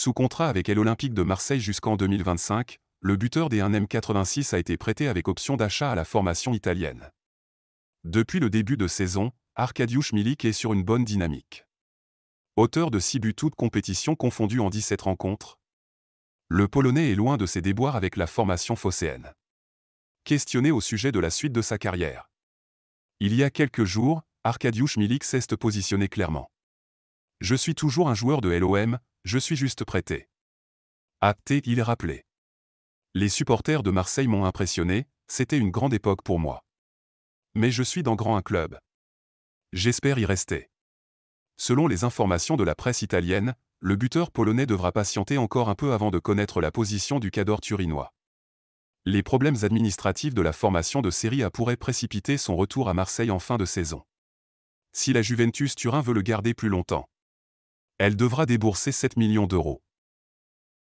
Sous contrat avec l'Olympique de Marseille jusqu'en 2025, le buteur des 1M86 a été prêté avec option d'achat à la formation italienne. Depuis le début de saison, Arkadiusz Milik est sur une bonne dynamique. Auteur de 6 buts toutes compétitions confondues en 17 rencontres, le Polonais est loin de ses déboires avec la formation phocéenne. Questionné au sujet de la suite de sa carrière. Il y a quelques jours, Arkadiusz Milik s'est positionné clairement. Je suis toujours un joueur de LOM, je suis juste prêté. Acté, il est rappelé. Les supporters de Marseille m'ont impressionné, c'était une grande époque pour moi. Mais je suis dans grand un club. J'espère y rester. Selon les informations de la presse italienne, le buteur polonais devra patienter encore un peu avant de connaître la position du cador turinois. Les problèmes administratifs de la formation de Serie A pourraient précipiter son retour à Marseille en fin de saison. Si la Juventus Turin veut le garder plus longtemps elle devra débourser 7 millions d'euros.